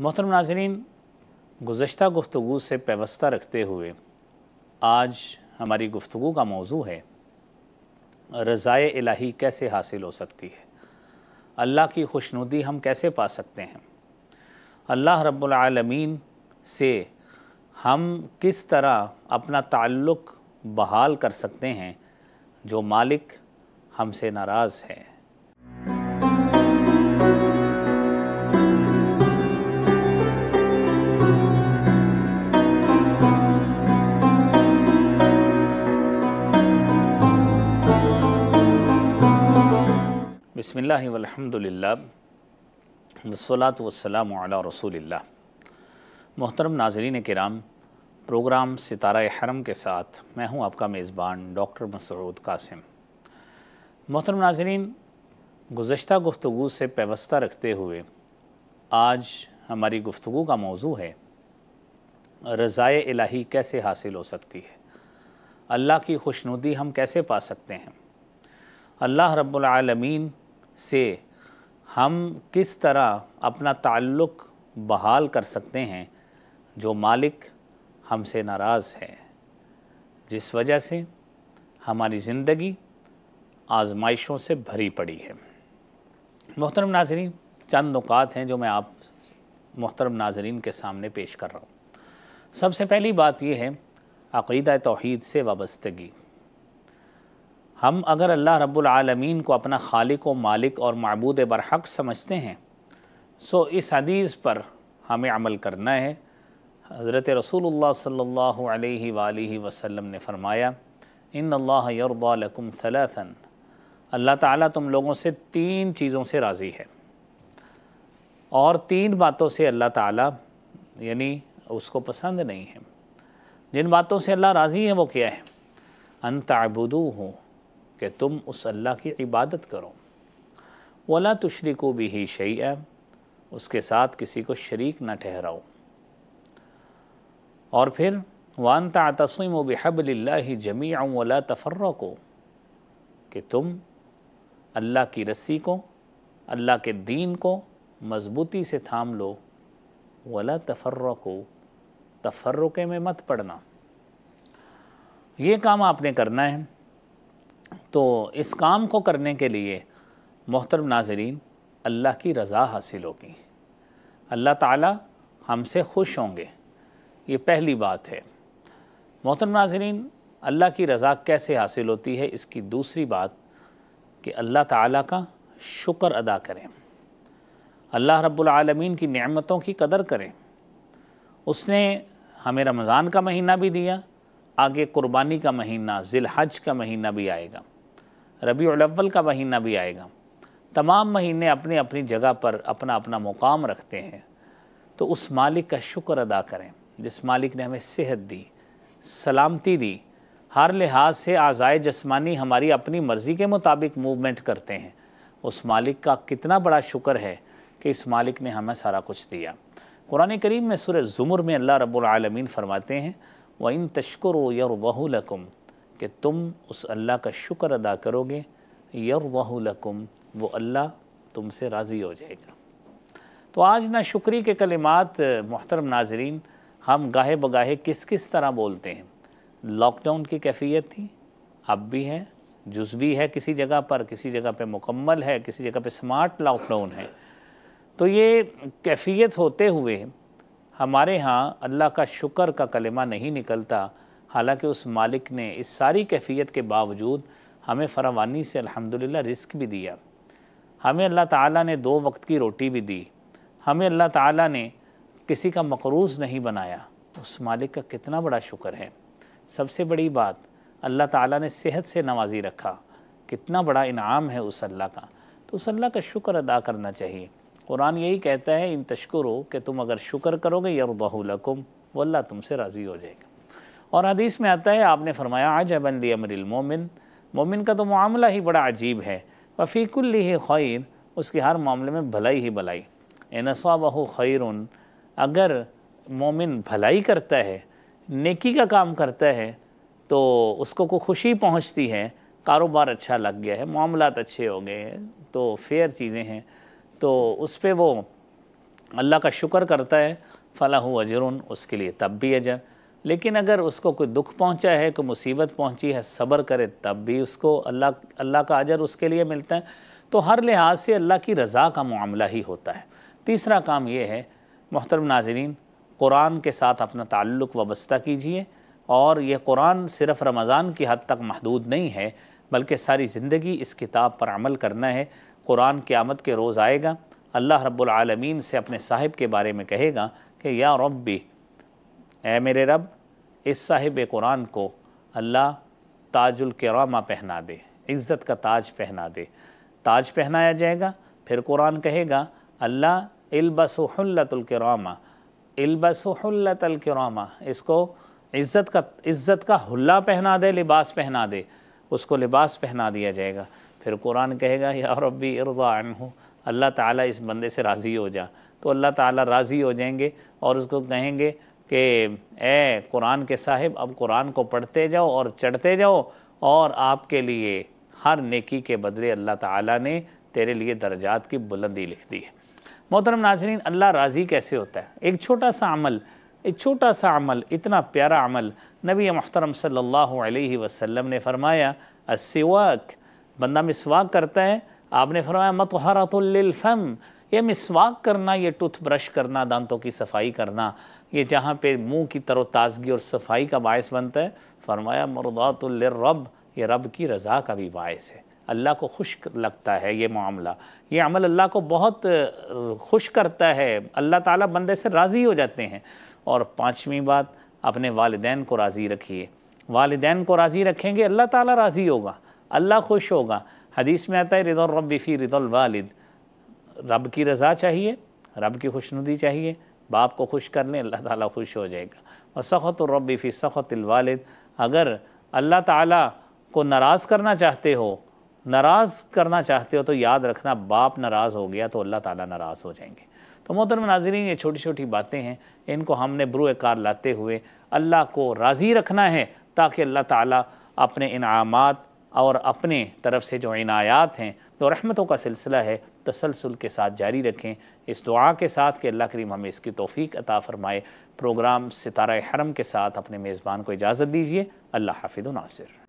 मोहतरम नाजरीन गुज्त गुफ्तु से पेवस्ता रखते हुए आज हमारी गुफ्तु का मौजू है रज़ाए इलाही कैसे हासिल हो सकती है अल्लाह की खुशनुदी हम कैसे पा सकते हैं अल्लाह रब्लमीन से हम किस तरह अपना ताल्लुक़ बहाल कर सकते हैं जो मालिक हमसे नाराज़ है बसमिल्लरिल्ला वसलात वसलाम रसूल मोहतरम नाजरीन कराम प्रोग्राम सितारा हरम के साथ मैं हूँ आपका मेज़बान डॉक्टर मसरूद कासिम मोहतरम नाजरीन गुज्त गुफ्तु से पेवस्ता रखते हुए आज हमारी गुफ्तु का मौजू है रज़ाए इलाही कैसे हासिल हो सकती है अल्लाह की खुशनुदी हम कैसे पा सकते हैं अल्लाह रब्बुल रबालमीन से हम किस तरह अपना ताल्लुक़ बहाल कर सकते हैं जो मालिक हमसे नाराज़ है जिस वजह से हमारी ज़िंदगी आजमाइशों से भरी पड़ी है मोहतरम नाजरीन चंद नुकात हैं जो मैं आप मोहतरम नाजरीन के सामने पेश कर रहा हूँ सबसे पहली बात यह है अकीदा तोहद से वाबस्तगी हम अगर अल्लाह रब्बुल को अपना खालिक व मालिक और मबूद बरहक समझते हैं सो इस हदीस पर हमें अमल करना है हज़रत रसूल सल्ला अलैहि ने फ़रमाया इन अल्लाकुम सलासन अल्लाह ताला तुम लोगों से तीन चीज़ों से राज़ी है और तीन बातों से अल्लाह ताला यानी उसको पसंद नहीं है जिन बातों से अल्लाह राज़ी है वो क्या है अनताबुदू हूँ कि तुम उस अल्लाह की इबादत करो वला तुशरी को भी ही है उसके साथ किसी को शरीक न ठहराओ और फिर वान तसम ही जमी वला तफर्र को कि तुम अल्लाह की रस्सी को अल्लाह के दीन को मज़बूती से थाम लो वला तफर्र को तफर्रुके में मत पड़ना ये काम आपने करना है तो इस काम को करने के लिए मोहतरम नाजरीन अल्लाह की रज़ा हासिल होगी अल्लाह ताला हमसे खुश होंगे ये पहली बात है मोहतरम नाजरीन अल्लाह की रज़ा कैसे हासिल होती है इसकी दूसरी बात कि अल्लाह ताला का शुक्र अदा करें अल्लाह रब्बुल आलमीन की नेमतों की कदर करें उसने हमें रमज़ान का महीना भी दिया आगे कुर्बानी का महीना ज़िलहज का महीना भी आएगा रबी अव्वल का महीना भी आएगा तमाम महीने अपनी अपनी जगह पर अपना अपना मुकाम रखते हैं तो उस मालिक का शुक्र अदा करें जिस मालिक ने हमें सेहत दी सलामती दी हर लिहाज से आज़ाए जस्मानी हमारी अपनी मर्ज़ी के मुताबिक मूवमेंट करते हैं उस मालिक का कितना बड़ा शुक्र है कि इस मालिक ने हमें सारा कुछ दिया कुरान करीम में सुर ज़ुमर में अल्लाह रब्बुल रबालमीन फरमाते हैं व इन तश्कर वहुलकुम कि तुम उस अल्लाह का शुक्र अदा करोगे वहुलकुम वो अल्लाह तुमसे राज़ी हो जाएगा तो आज ना शुक्री के कलिमात मोहतरम नाजरीन हम गाहे बगाहे किस किस तरह बोलते हैं लॉकडाउन की कैफियत थी अब भी है जुजवी है किसी जगह पर किसी जगह पे मुकम्मल है किसी जगह पे स्मार्ट लॉकडाउन है तो ये कैफियत होते हुए हमारे यहाँ अल्लाह का शुक्र का कलमा नहीं निकलता हालांकि उस मालिक ने इस सारी कैफियत के बावजूद हमें फरावानी से अल्हम्दुलिल्लाह रिस्क भी दिया हमें अल्लाह ताला ने दो वक्त की रोटी भी दी हमें अल्लाह ताला ने किसी का मकरूज़ नहीं बनाया उस मालिक का कितना बड़ा शुक्र है सबसे बड़ी बात अल्लाह ताला ने सेहत से नवाजी रखा कितना बड़ा इनाम है उस अल्लाह का तो उस अल्लाह का शुक्र अदा करना चाहिए कुरान यही कहता है इन तशकुरो कि तुम अगर शुक्र करोगे यरदहुलकुम वल्ला तुमसे राज़ी हो जाएगा और हदीस में आता है आपने फरमाया आज अबन लियमरमोमिन मोमिन का तो मामला ही बड़ा अजीब है वफ़ीकुल्ली ही खैर उसके हर मामले में भलाई ही भलाई एनसा बहू खैर अगर मोमिन भलाई करता है नेकी का काम करता है तो उसको को खुशी पहुंचती है कारोबार अच्छा लग गया है मामला अच्छे हो गए हैं तो फेयर चीज़ें हैं तो उस पर वो अल्लाह का शुक्र करता है फ़ला हूँ अजरुन उसके लिए तब भी अजर लेकिन अगर उसको कोई दुख पहुँचा है कोई मुसीबत पहुँची है सब्र करे तब भी उसको अल्लाह अल्लाह का अजर उसके लिए मिलता है तो हर लिहाज से अल्लाह की रज़ा का मामला ही होता है तीसरा काम ये है मोहतरम नाजरीन कुरान के साथ अपना ताल्लुक़ वाबस्ता कीजिए और यह कुरान सिर्फ़ रमज़ान की हद तक महदूद नहीं है बल्कि सारी ज़िंदगी इस किताब पर अमल करना है कुरान क़्यामत के रोज़ आएगा अल्लाह रब्लमीन से अपने साहिब के बारे में कहेगा कि या रब्बी ए मेरे रब इस साहिब कुरान को अल्लाह ताजुल करामा पहना दे इज़्ज़त का ताज पहना दे ताज पहनाया जाएगा फिर कुरान कहेगा अल्लाह इल्बसुल्लतुलकरामा करामा इसको इज़्ज़त का इज़्ज़त का हुल्ला पहना दे लिबास पहना दे उसको लिबास पहना दिया जाएगा फिर कुरान कहेगा या भी इरदान हो अल्लाह ताला इस बंदे से राज़ी हो जा तो अल्लाह ताला राज़ी हो जाएंगे और उसको कहेंगे कि ए कुरान के साहिब अब कुरान को पढ़ते जाओ और चढ़ते जाओ और आपके लिए हर नेकी के बदले अल्लाह ताला ने तेरे लिए दर्जात की बुलंदी लिख दी है मोहतरम नाजरीन अल्लाह राज़ी कैसे होता है एक छोटा सा अमल एक छोटा सा अमल इतना प्यारा अमल नबी मोहतरम सल्लल्लाहु अलैहि वसल्लम ने फरमाया अस्सिवाक बंदा मिसवाक करता है आपने फरमाया मतहरतुल्फ़म ये मिसवाक करना ये टूथब्रश करना दांतों की सफाई करना ये जहाँ पे मुंह की तरोताज़गी और सफाई का बायस बनता है फरमाया रब ये रब की रज़ा का भी बायस है अल्लाह को खुश लगता है ये मामला ये अमल अल्लाह को बहुत खुश करता है अल्लाह ताला बंदे से राज़ी हो जाते हैं और पाँचवीं बात अपने वालदेन को राज़ी रखिए वालदेन को राज़ी रखेंगे अल्लाह ताला राज़ी होगा अल्लाह खुश होगा हदीस में आता है रिदौर रब फ़ी रिदौल वालिद रब की रज़ा चाहिए रब की खुशनुदी चाहिए बाप को खुश कर लें अल्लाह ताला खुश हो जाएगा और सख़त रबी फ़ी सख़तवालद अगर अल्लाह ताला को नाराज़ करना चाहते हो नाराज़ करना चाहते हो तो याद रखना बाप नाराज़ हो गया तो अल्लाह ताला नाराज़ हो जाएंगे तो मोहतरम नाजरीन ये छोटी छोटी बातें हैं इनको हमने ब्रू कार लाते हुए अल्लाह को राज़ी रखना है ताकि अल्लाह ताला अपने इनामात और अपने तरफ से जो इनायात हैं तो रहमतों का सिलसिला है तसलसल के साथ जारी रखें इस दुआ के साथ कि अल्लाह करीम हमें इसकी तोफ़ी अता फ़रमाए प्रोग्राम सितारा हरम के साथ अपने मेज़बान को इजाज़त दीजिए अल्लाह हाफिद नासिर